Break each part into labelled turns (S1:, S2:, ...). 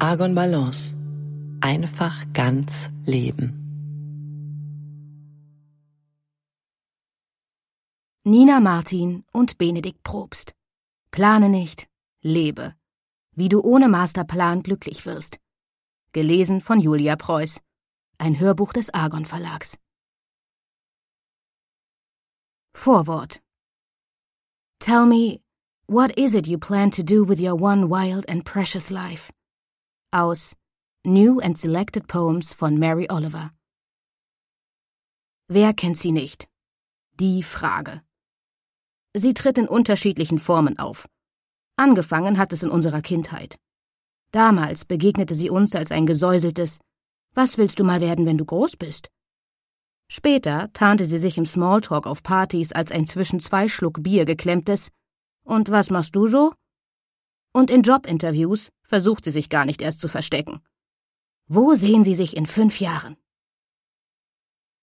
S1: Argon Balance. Einfach ganz leben. Nina Martin und Benedikt Probst. Plane nicht, lebe. Wie du ohne Masterplan glücklich wirst. Gelesen von Julia Preuß ein Hörbuch des Argon Verlags. Vorwort Tell me, what is it you plan to do with your one wild and precious life? Aus New and Selected Poems von Mary Oliver. Wer kennt sie nicht? Die Frage. Sie tritt in unterschiedlichen Formen auf. Angefangen hat es in unserer Kindheit. Damals begegnete sie uns als ein gesäuseltes, was willst du mal werden, wenn du groß bist? Später tarnte sie sich im Smalltalk auf Partys als ein zwischen zwei Schluck Bier geklemmtes Und was machst du so? Und in Jobinterviews versucht sie sich gar nicht erst zu verstecken. Wo sehen Sie sich in fünf Jahren?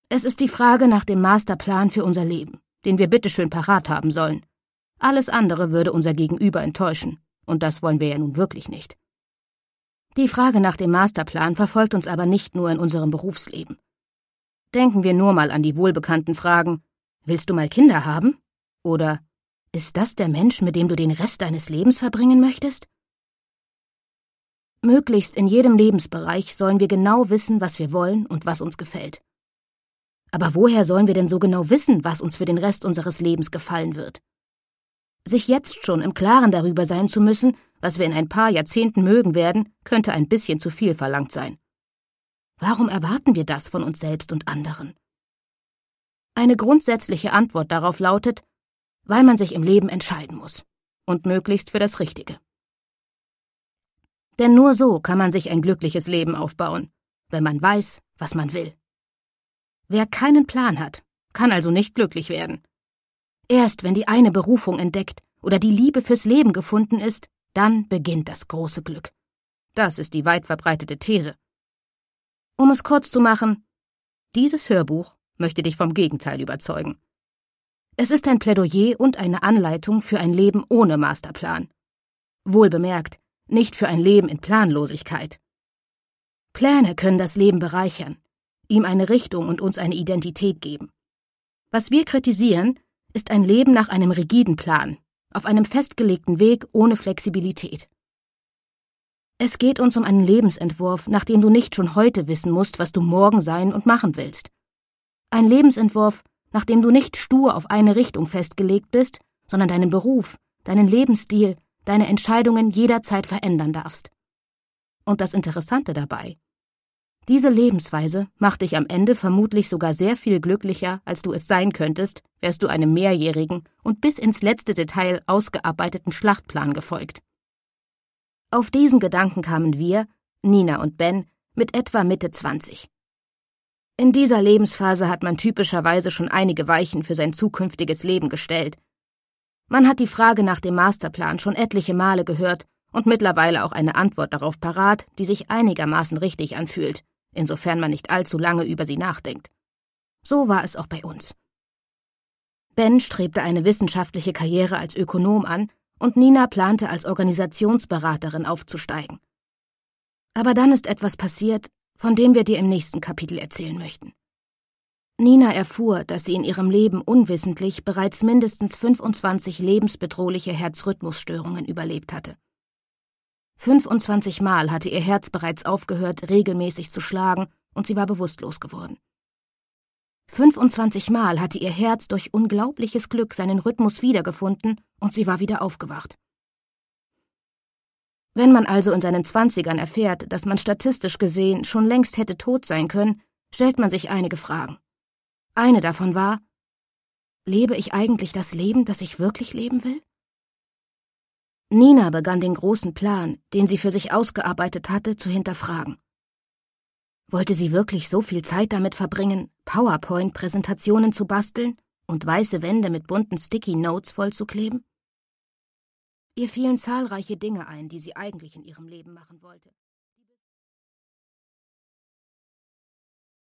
S1: Es ist die Frage nach dem Masterplan für unser Leben, den wir bitteschön parat haben sollen. Alles andere würde unser Gegenüber enttäuschen, und das wollen wir ja nun wirklich nicht. Die Frage nach dem Masterplan verfolgt uns aber nicht nur in unserem Berufsleben. Denken wir nur mal an die wohlbekannten Fragen Willst du mal Kinder haben? Oder Ist das der Mensch, mit dem du den Rest deines Lebens verbringen möchtest? Möglichst in jedem Lebensbereich sollen wir genau wissen, was wir wollen und was uns gefällt. Aber woher sollen wir denn so genau wissen, was uns für den Rest unseres Lebens gefallen wird? Sich jetzt schon im Klaren darüber sein zu müssen, was wir in ein paar Jahrzehnten mögen werden, könnte ein bisschen zu viel verlangt sein. Warum erwarten wir das von uns selbst und anderen? Eine grundsätzliche Antwort darauf lautet, weil man sich im Leben entscheiden muss und möglichst für das Richtige. Denn nur so kann man sich ein glückliches Leben aufbauen, wenn man weiß, was man will. Wer keinen Plan hat, kann also nicht glücklich werden. Erst wenn die eine Berufung entdeckt oder die Liebe fürs Leben gefunden ist, dann beginnt das große Glück. Das ist die weit verbreitete These. Um es kurz zu machen, dieses Hörbuch möchte dich vom Gegenteil überzeugen. Es ist ein Plädoyer und eine Anleitung für ein Leben ohne Masterplan. Wohl bemerkt, nicht für ein Leben in Planlosigkeit. Pläne können das Leben bereichern, ihm eine Richtung und uns eine Identität geben. Was wir kritisieren, ist ein Leben nach einem rigiden Plan, auf einem festgelegten Weg ohne Flexibilität. Es geht uns um einen Lebensentwurf, nach dem du nicht schon heute wissen musst, was du morgen sein und machen willst. Ein Lebensentwurf, nach dem du nicht stur auf eine Richtung festgelegt bist, sondern deinen Beruf, deinen Lebensstil, deine Entscheidungen jederzeit verändern darfst. Und das Interessante dabei, diese Lebensweise macht dich am Ende vermutlich sogar sehr viel glücklicher, als du es sein könntest, wärst du einem mehrjährigen und bis ins letzte Detail ausgearbeiteten Schlachtplan gefolgt. Auf diesen Gedanken kamen wir, Nina und Ben, mit etwa Mitte 20. In dieser Lebensphase hat man typischerweise schon einige Weichen für sein zukünftiges Leben gestellt. Man hat die Frage nach dem Masterplan schon etliche Male gehört und mittlerweile auch eine Antwort darauf parat, die sich einigermaßen richtig anfühlt insofern man nicht allzu lange über sie nachdenkt. So war es auch bei uns. Ben strebte eine wissenschaftliche Karriere als Ökonom an und Nina plante als Organisationsberaterin aufzusteigen. Aber dann ist etwas passiert, von dem wir dir im nächsten Kapitel erzählen möchten. Nina erfuhr, dass sie in ihrem Leben unwissentlich bereits mindestens 25 lebensbedrohliche Herzrhythmusstörungen überlebt hatte. 25 Mal hatte ihr Herz bereits aufgehört, regelmäßig zu schlagen, und sie war bewusstlos geworden. 25 Mal hatte ihr Herz durch unglaubliches Glück seinen Rhythmus wiedergefunden, und sie war wieder aufgewacht. Wenn man also in seinen Zwanzigern erfährt, dass man statistisch gesehen schon längst hätte tot sein können, stellt man sich einige Fragen. Eine davon war, lebe ich eigentlich das Leben, das ich wirklich leben will? Nina begann den großen Plan, den sie für sich ausgearbeitet hatte, zu hinterfragen. Wollte sie wirklich so viel Zeit damit verbringen, PowerPoint-Präsentationen zu basteln und weiße Wände mit bunten Sticky Notes vollzukleben? Ihr fielen zahlreiche Dinge ein, die sie eigentlich in ihrem Leben machen wollte.